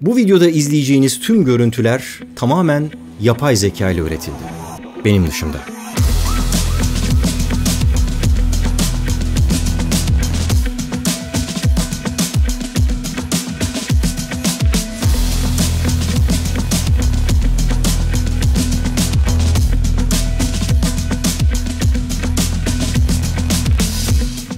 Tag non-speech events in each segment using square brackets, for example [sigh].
Bu videoda izleyeceğiniz tüm görüntüler tamamen yapay zeka ile üretildi. Benim dışımda.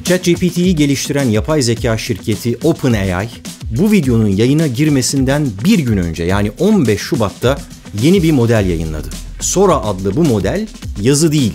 ChatGPT'yi geliştiren yapay zeka şirketi OpenAI, bu videonun yayına girmesinden bir gün önce yani 15 Şubat'ta yeni bir model yayınladı. Sora adlı bu model yazı değil,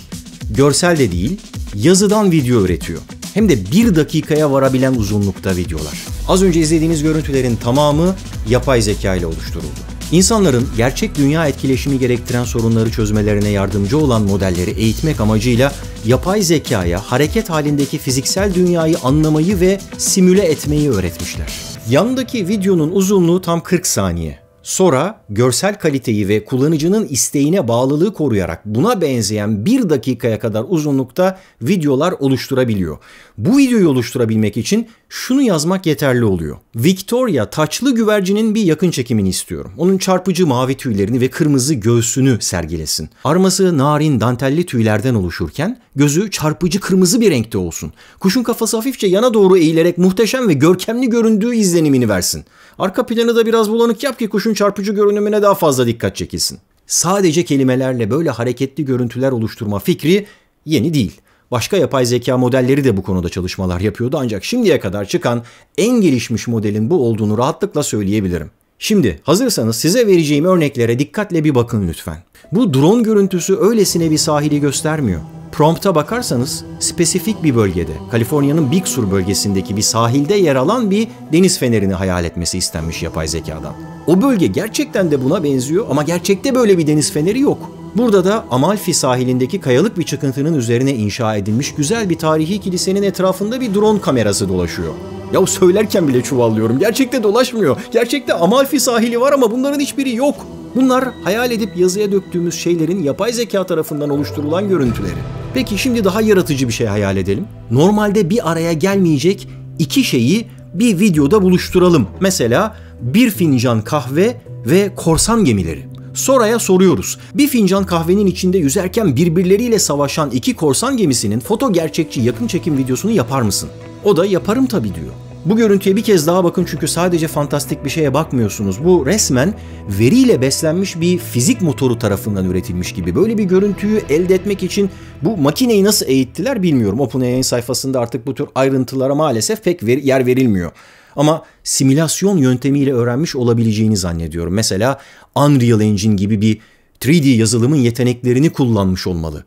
görsel de değil, yazıdan video üretiyor. Hem de bir dakikaya varabilen uzunlukta videolar. Az önce izlediğiniz görüntülerin tamamı yapay zeka ile oluşturuldu. İnsanların gerçek dünya etkileşimi gerektiren sorunları çözmelerine yardımcı olan modelleri eğitmek amacıyla yapay zekaya hareket halindeki fiziksel dünyayı anlamayı ve simüle etmeyi öğretmişler. Yandaki videonun uzunluğu tam 40 saniye. Sora görsel kaliteyi ve kullanıcının isteğine bağlılığı koruyarak buna benzeyen bir dakikaya kadar uzunlukta videolar oluşturabiliyor. Bu videoyu oluşturabilmek için şunu yazmak yeterli oluyor. Victoria taçlı güvercinin bir yakın çekimini istiyorum. Onun çarpıcı mavi tüylerini ve kırmızı göğsünü sergilesin. Arması narin dantelli tüylerden oluşurken gözü çarpıcı kırmızı bir renkte olsun. Kuşun kafası hafifçe yana doğru eğilerek muhteşem ve görkemli göründüğü izlenimini versin. Arka planı da biraz bulanık yap ki kuşun çarpıcı görünümüne daha fazla dikkat çekilsin. Sadece kelimelerle böyle hareketli görüntüler oluşturma fikri yeni değil. Başka yapay zeka modelleri de bu konuda çalışmalar yapıyordu ancak şimdiye kadar çıkan en gelişmiş modelin bu olduğunu rahatlıkla söyleyebilirim. Şimdi hazırsanız size vereceğim örneklere dikkatle bir bakın lütfen. Bu drone görüntüsü öylesine bir sahili göstermiyor. Prompt'a bakarsanız spesifik bir bölgede, Kaliforniya'nın Big Sur bölgesindeki bir sahilde yer alan bir deniz fenerini hayal etmesi istenmiş yapay zekadan. O bölge gerçekten de buna benziyor ama gerçekte böyle bir deniz feneri yok. Burada da Amalfi sahilindeki kayalık bir çıkıntının üzerine inşa edilmiş güzel bir tarihi kilisenin etrafında bir drone kamerası dolaşıyor. Ya söylerken bile çuvallıyorum. Gerçekte dolaşmıyor. Gerçekte Amalfi sahili var ama bunların hiçbiri yok. Bunlar hayal edip yazıya döktüğümüz şeylerin yapay zeka tarafından oluşturulan görüntüleri. Peki şimdi daha yaratıcı bir şey hayal edelim. Normalde bir araya gelmeyecek iki şeyi bir videoda buluşturalım. Mesela bir fincan kahve ve korsan gemileri. Sora'ya soruyoruz. Bir fincan kahvenin içinde yüzerken birbirleriyle savaşan iki korsan gemisinin foto gerçekçi yakın çekim videosunu yapar mısın? O da yaparım tabii diyor. Bu görüntüye bir kez daha bakın çünkü sadece fantastik bir şeye bakmıyorsunuz. Bu resmen veriyle beslenmiş bir fizik motoru tarafından üretilmiş gibi. Böyle bir görüntüyü elde etmek için bu makineyi nasıl eğittiler bilmiyorum. OpenAI'nin sayfasında artık bu tür ayrıntılara maalesef pek ver yer verilmiyor. Ama simülasyon yöntemiyle öğrenmiş olabileceğini zannediyorum. Mesela Unreal Engine gibi bir 3D yazılımın yeteneklerini kullanmış olmalı.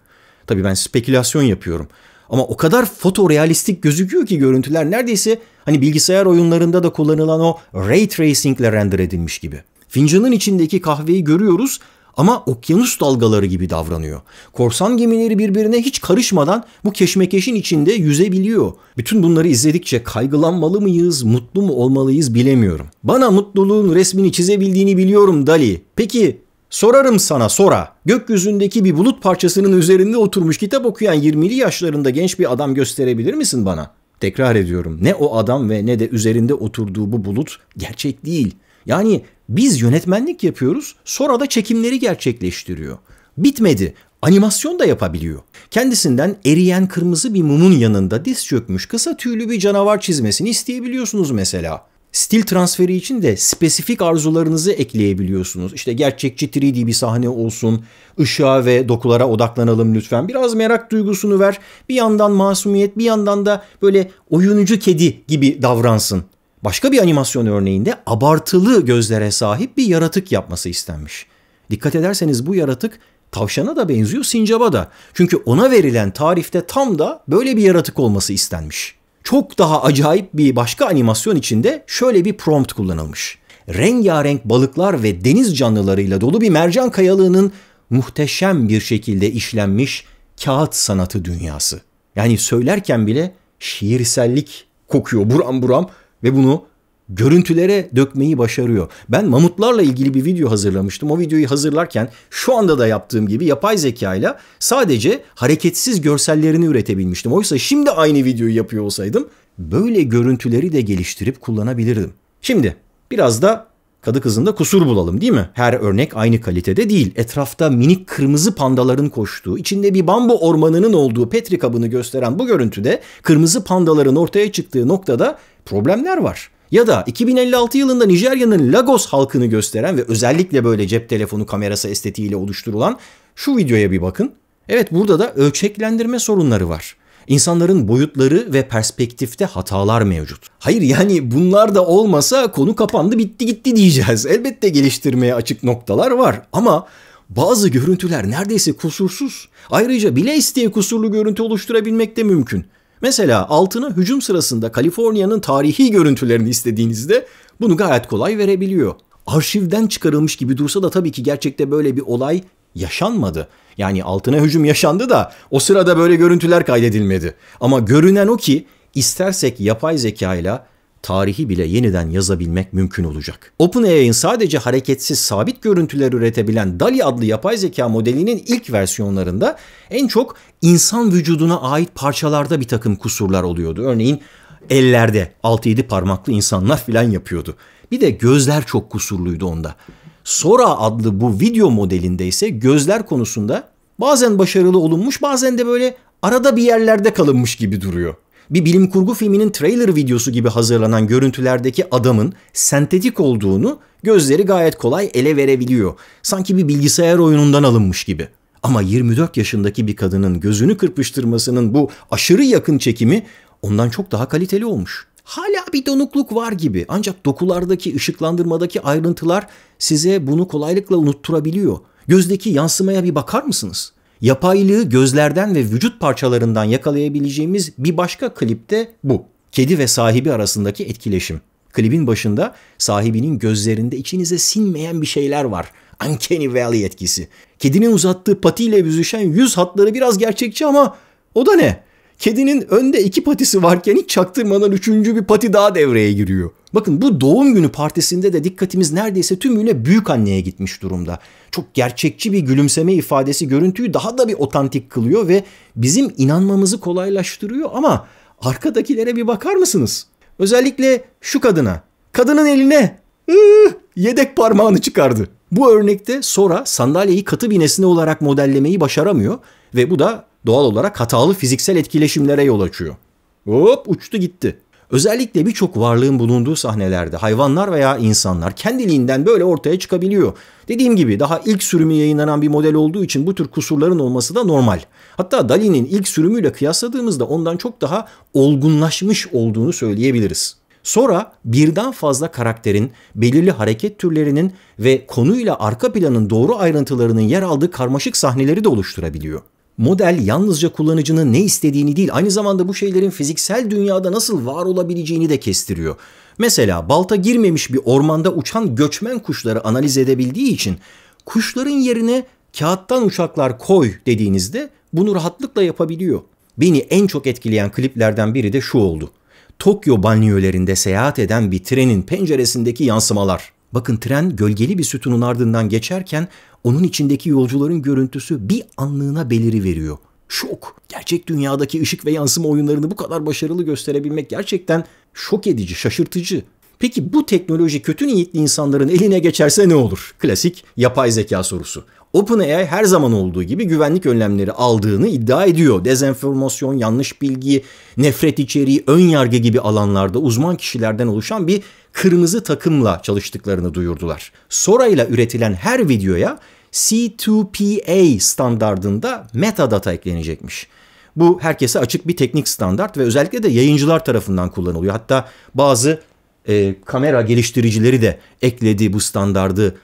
Tabii ben spekülasyon yapıyorum. Ama o kadar fotorealistik gözüküyor ki görüntüler neredeyse hani bilgisayar oyunlarında da kullanılan o ray tracing ile render edilmiş gibi. Fincanın içindeki kahveyi görüyoruz ama okyanus dalgaları gibi davranıyor. Korsan gemileri birbirine hiç karışmadan bu keşmekeşin içinde yüzebiliyor. Bütün bunları izledikçe kaygılanmalı mıyız, mutlu mu olmalıyız bilemiyorum. Bana mutluluğun resmini çizebildiğini biliyorum Dali. Peki Sorarım sana sonra. Gökyüzündeki bir bulut parçasının üzerinde oturmuş kitap okuyan 20'li yaşlarında genç bir adam gösterebilir misin bana? Tekrar ediyorum. Ne o adam ve ne de üzerinde oturduğu bu bulut gerçek değil. Yani biz yönetmenlik yapıyoruz sonra da çekimleri gerçekleştiriyor. Bitmedi. Animasyon da yapabiliyor. Kendisinden eriyen kırmızı bir mumun yanında diz çökmüş kısa tüylü bir canavar çizmesini isteyebiliyorsunuz mesela. Stil transferi için de spesifik arzularınızı ekleyebiliyorsunuz. İşte gerçekçi 3D bir sahne olsun, ışığa ve dokulara odaklanalım lütfen. Biraz merak duygusunu ver. Bir yandan masumiyet, bir yandan da böyle oyuncu kedi gibi davransın Başka bir animasyon örneğinde abartılı gözlere sahip bir yaratık yapması istenmiş. Dikkat ederseniz bu yaratık tavşana da benziyor, sincaba da. Çünkü ona verilen tarifte tam da böyle bir yaratık olması istenmiş. Çok daha acayip bir başka animasyon içinde şöyle bir prompt kullanılmış. Rengarenk balıklar ve deniz canlılarıyla dolu bir mercan kayalığının muhteşem bir şekilde işlenmiş kağıt sanatı dünyası. Yani söylerken bile şiirsellik kokuyor buram buram ve bunu görüntülere dökmeyi başarıyor. Ben mamutlarla ilgili bir video hazırlamıştım. O videoyu hazırlarken şu anda da yaptığım gibi yapay zeka ile sadece hareketsiz görsellerini üretebilmiştim. Oysa şimdi aynı videoyu yapıyor olsaydım böyle görüntüleri de geliştirip kullanabilirdim. Şimdi biraz da kadı kızında kusur bulalım değil mi? Her örnek aynı kalitede değil. Etrafta minik kırmızı pandaların koştuğu, içinde bir bambu ormanının olduğu petri kabını gösteren bu görüntüde kırmızı pandaların ortaya çıktığı noktada problemler var. Ya da 2056 yılında Nijerya'nın Lagos halkını gösteren ve özellikle böyle cep telefonu kamerası estetiğiyle oluşturulan şu videoya bir bakın. Evet burada da ölçeklendirme sorunları var. İnsanların boyutları ve perspektifte hatalar mevcut. Hayır yani bunlar da olmasa konu kapandı bitti gitti diyeceğiz. Elbette geliştirmeye açık noktalar var ama bazı görüntüler neredeyse kusursuz. Ayrıca bile isteye kusurlu görüntü oluşturabilmek de mümkün. Mesela altına hücum sırasında Kaliforniya'nın tarihi görüntülerini istediğinizde bunu gayet kolay verebiliyor. Arşivden çıkarılmış gibi dursa da tabii ki gerçekte böyle bir olay yaşanmadı. Yani altına hücum yaşandı da o sırada böyle görüntüler kaydedilmedi. Ama görünen o ki istersek yapay zeka ile tarihi bile yeniden yazabilmek mümkün olacak. OpenAI'ın sadece hareketsiz sabit görüntüler üretebilen DALI adlı yapay zeka modelinin ilk versiyonlarında en çok insan vücuduna ait parçalarda bir takım kusurlar oluyordu. Örneğin ellerde 6-7 parmaklı insanlar filan yapıyordu. Bir de gözler çok kusurluydu onda. Sora adlı bu video modelinde ise gözler konusunda bazen başarılı olunmuş bazen de böyle arada bir yerlerde kalınmış gibi duruyor bir bilim kurgu filminin trailer videosu gibi hazırlanan görüntülerdeki adamın sentetik olduğunu gözleri gayet kolay ele verebiliyor. Sanki bir bilgisayar oyunundan alınmış gibi. Ama 24 yaşındaki bir kadının gözünü kırpıştırmasının bu aşırı yakın çekimi ondan çok daha kaliteli olmuş. Hala bir donukluk var gibi ancak dokulardaki ışıklandırmadaki ayrıntılar size bunu kolaylıkla unutturabiliyor. Gözdeki yansımaya bir bakar mısınız? Yapaylığı gözlerden ve vücut parçalarından yakalayabileceğimiz bir başka klipte bu. Kedi ve sahibi arasındaki etkileşim. Klibin başında sahibinin gözlerinde içinize sinmeyen bir şeyler var. Uncanny Valley etkisi. Kedinin uzattığı patiyle büzüşen yüz hatları biraz gerçekçi ama o da ne? Kedinin önde iki patisi varken hiç çaktırmadan üçüncü bir pati daha devreye giriyor. Bakın bu doğum günü partisinde de dikkatimiz neredeyse tümüyle büyük anneye gitmiş durumda. Çok gerçekçi bir gülümseme ifadesi görüntüyü daha da bir otantik kılıyor ve bizim inanmamızı kolaylaştırıyor ama arkadakilere bir bakar mısınız? Özellikle şu kadına. Kadının eline yedek parmağını çıkardı. Bu örnekte Sora sandalyeyi katı bir nesne olarak modellemeyi başaramıyor ve bu da doğal olarak hatalı fiziksel etkileşimlere yol açıyor. Hop uçtu gitti. Özellikle birçok varlığın bulunduğu sahnelerde hayvanlar veya insanlar kendiliğinden böyle ortaya çıkabiliyor. Dediğim gibi daha ilk sürümü yayınlanan bir model olduğu için bu tür kusurların olması da normal. Hatta Dali'nin ilk sürümüyle kıyasladığımızda ondan çok daha olgunlaşmış olduğunu söyleyebiliriz. Sonra birden fazla karakterin, belirli hareket türlerinin ve konuyla arka planın doğru ayrıntılarının yer aldığı karmaşık sahneleri de oluşturabiliyor. Model yalnızca kullanıcının ne istediğini değil, aynı zamanda bu şeylerin fiziksel dünyada nasıl var olabileceğini de kestiriyor. Mesela balta girmemiş bir ormanda uçan göçmen kuşları analiz edebildiği için kuşların yerine kağıttan uçaklar koy dediğinizde bunu rahatlıkla yapabiliyor. Beni en çok etkileyen kliplerden biri de şu oldu. Tokyo banyolarında seyahat eden bir trenin penceresindeki yansımalar. Bakın tren gölgeli bir sütunun ardından geçerken onun içindeki yolcuların görüntüsü bir anlığına beliri veriyor. Şok. Gerçek dünyadaki ışık ve yansıma oyunlarını bu kadar başarılı gösterebilmek gerçekten şok edici, şaşırtıcı. Peki bu teknoloji kötü niyetli insanların eline geçerse ne olur? Klasik yapay zeka sorusu. OpenAI her zaman olduğu gibi güvenlik önlemleri aldığını iddia ediyor. Dezenformasyon, yanlış bilgi, nefret içeriği, ön yargı gibi alanlarda uzman kişilerden oluşan bir kırmızı takımla çalıştıklarını duyurdular. Sora ile üretilen her videoya C2PA standardında metadata eklenecekmiş. Bu herkese açık bir teknik standart ve özellikle de yayıncılar tarafından kullanılıyor. Hatta bazı e, kamera geliştiricileri de ekledi bu standardı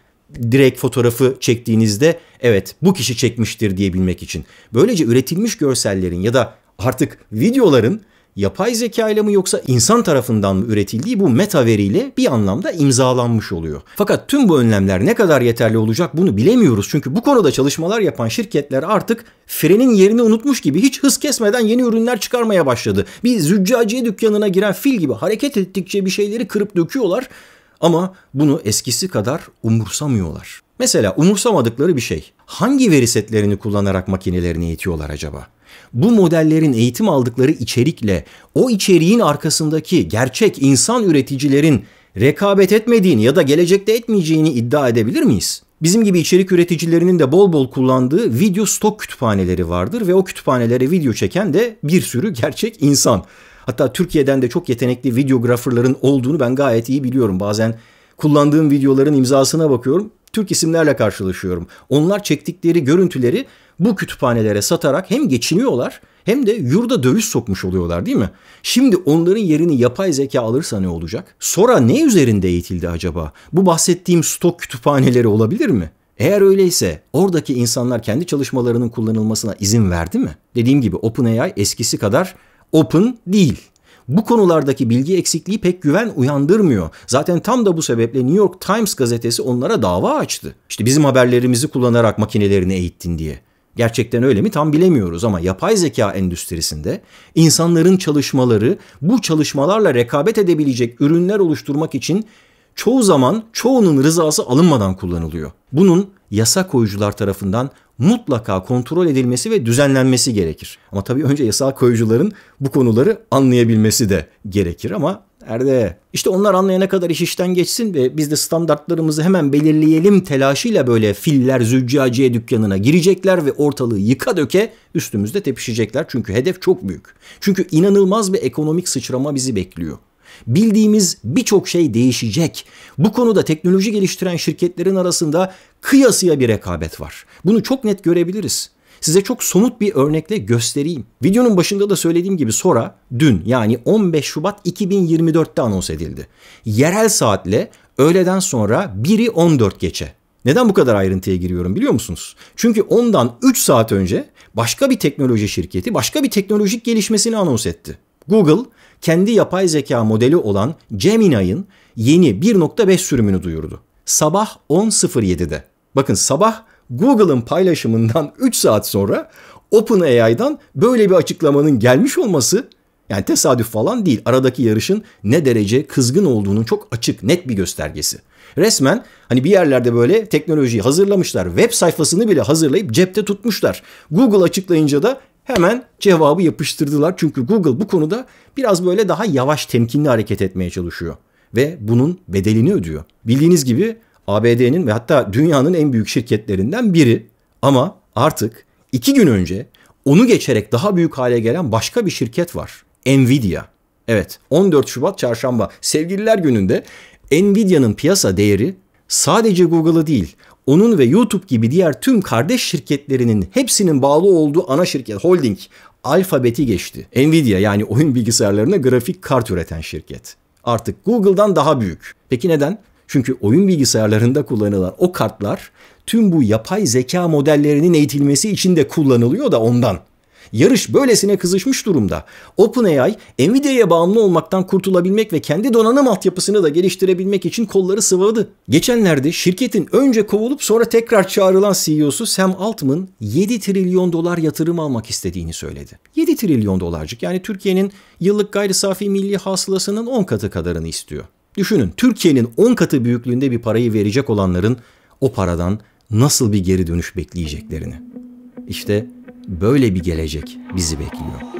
direkt fotoğrafı çektiğinizde evet bu kişi çekmiştir diyebilmek için. Böylece üretilmiş görsellerin ya da artık videoların yapay zeka ile mi yoksa insan tarafından mı üretildiği bu meta veriyle bir anlamda imzalanmış oluyor. Fakat tüm bu önlemler ne kadar yeterli olacak bunu bilemiyoruz. Çünkü bu konuda çalışmalar yapan şirketler artık frenin yerini unutmuş gibi hiç hız kesmeden yeni ürünler çıkarmaya başladı. Bir züccaciye dükkanına giren fil gibi hareket ettikçe bir şeyleri kırıp döküyorlar ama bunu eskisi kadar umursamıyorlar. Mesela umursamadıkları bir şey. Hangi veri setlerini kullanarak makinelerini eğitiyorlar acaba? Bu modellerin eğitim aldıkları içerikle o içeriğin arkasındaki gerçek insan üreticilerin rekabet etmediğini ya da gelecekte etmeyeceğini iddia edebilir miyiz? Bizim gibi içerik üreticilerinin de bol bol kullandığı video stok kütüphaneleri vardır ve o kütüphanelere video çeken de bir sürü gerçek insan. Hatta Türkiye'den de çok yetenekli videografırların olduğunu ben gayet iyi biliyorum. Bazen kullandığım videoların imzasına bakıyorum. Türk isimlerle karşılaşıyorum. Onlar çektikleri görüntüleri bu kütüphanelere satarak hem geçiniyorlar hem de yurda döviz sokmuş oluyorlar değil mi? Şimdi onların yerini yapay zeka alırsa ne olacak? Sora ne üzerinde eğitildi acaba? Bu bahsettiğim stok kütüphaneleri olabilir mi? Eğer öyleyse oradaki insanlar kendi çalışmalarının kullanılmasına izin verdi mi? Dediğim gibi OpenAI eskisi kadar open değil. Bu konulardaki bilgi eksikliği pek güven uyandırmıyor. Zaten tam da bu sebeple New York Times gazetesi onlara dava açtı. İşte bizim haberlerimizi kullanarak makinelerini eğittin diye. Gerçekten öyle mi tam bilemiyoruz ama yapay zeka endüstrisinde insanların çalışmaları bu çalışmalarla rekabet edebilecek ürünler oluşturmak için çoğu zaman çoğunun rızası alınmadan kullanılıyor. Bunun yasa koyucular tarafından mutlaka kontrol edilmesi ve düzenlenmesi gerekir. Ama tabii önce yasa koyucuların bu konuları anlayabilmesi de gerekir ama Erde. İşte onlar anlayana kadar iş işten geçsin ve biz de standartlarımızı hemen belirleyelim telaşıyla böyle filler züccaciye dükkanına girecekler ve ortalığı yıka döke üstümüzde tepişecekler. Çünkü hedef çok büyük. Çünkü inanılmaz bir ekonomik sıçrama bizi bekliyor. Bildiğimiz birçok şey değişecek. Bu konuda teknoloji geliştiren şirketlerin arasında kıyasıya bir rekabet var. Bunu çok net görebiliriz. Size çok somut bir örnekle göstereyim. Videonun başında da söylediğim gibi sonra dün yani 15 Şubat 2024'te anons edildi. Yerel saatle öğleden sonra biri 14 geçe. Neden bu kadar ayrıntıya giriyorum biliyor musunuz? Çünkü ondan 3 saat önce başka bir teknoloji şirketi başka bir teknolojik gelişmesini anons etti. Google kendi yapay zeka modeli olan Gemini'nin yeni 1.5 sürümünü duyurdu. Sabah 10.07'de. Bakın sabah Google'ın paylaşımından 3 [laughs] saat sonra OpenAI'dan böyle bir açıklamanın gelmiş olması yani tesadüf falan değil. Aradaki yarışın ne derece kızgın olduğunun çok açık, net bir göstergesi. Resmen hani bir yerlerde böyle teknolojiyi hazırlamışlar. Web sayfasını bile hazırlayıp cepte tutmuşlar. Google açıklayınca da hemen cevabı yapıştırdılar. Çünkü Google bu konuda biraz böyle daha yavaş temkinli hareket etmeye çalışıyor ve bunun bedelini ödüyor. Bildiğiniz gibi ABD'nin ve hatta dünyanın en büyük şirketlerinden biri ama artık iki gün önce onu geçerek daha büyük hale gelen başka bir şirket var. Nvidia. Evet 14 Şubat çarşamba sevgililer gününde Nvidia'nın piyasa değeri sadece Google'ı değil onun ve YouTube gibi diğer tüm kardeş şirketlerinin hepsinin bağlı olduğu ana şirket holding Alfabeti geçti. Nvidia yani oyun bilgisayarlarına grafik kart üreten şirket. Artık Google'dan daha büyük. Peki neden? Çünkü oyun bilgisayarlarında kullanılan o kartlar tüm bu yapay zeka modellerinin eğitilmesi için de kullanılıyor da ondan. Yarış böylesine kızışmış durumda. OpenAI, Nvidia'ya bağımlı olmaktan kurtulabilmek ve kendi donanım altyapısını da geliştirebilmek için kolları sıvadı. Geçenlerde şirketin önce kovulup sonra tekrar çağrılan CEO'su Sam Altman 7 trilyon dolar yatırım almak istediğini söyledi. 7 trilyon dolarcık yani Türkiye'nin yıllık gayri safi milli hasılasının 10 katı kadarını istiyor. Düşünün Türkiye'nin 10 katı büyüklüğünde bir parayı verecek olanların o paradan nasıl bir geri dönüş bekleyeceklerini. İşte böyle bir gelecek bizi bekliyor.